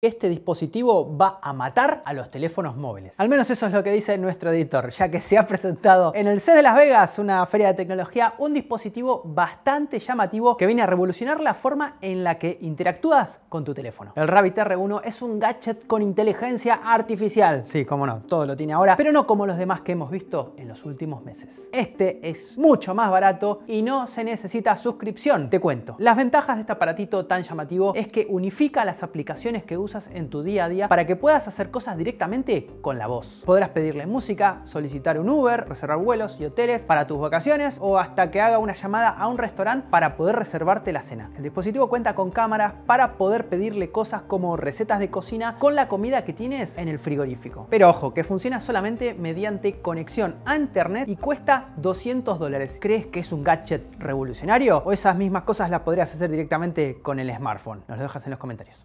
este dispositivo va a matar a los teléfonos móviles. Al menos eso es lo que dice nuestro editor, ya que se ha presentado en el C de Las Vegas, una feria de tecnología, un dispositivo bastante llamativo que viene a revolucionar la forma en la que interactúas con tu teléfono. El Rabbit R1 es un gadget con inteligencia artificial. Sí, cómo no, todo lo tiene ahora, pero no como los demás que hemos visto en los últimos meses. Este es mucho más barato y no se necesita suscripción, te cuento. Las ventajas de este aparatito tan llamativo es que unifica las aplicaciones que usas en tu día a día para que puedas hacer cosas directamente con la voz. Podrás pedirle música, solicitar un Uber, reservar vuelos y hoteles para tus vacaciones o hasta que haga una llamada a un restaurante para poder reservarte la cena. El dispositivo cuenta con cámaras para poder pedirle cosas como recetas de cocina con la comida que tienes en el frigorífico. Pero ojo, que funciona solamente mediante conexión a internet y cuesta 200 dólares. ¿Crees que es un gadget revolucionario o esas mismas cosas las podrías hacer directamente con el smartphone? Nos lo dejas en los comentarios.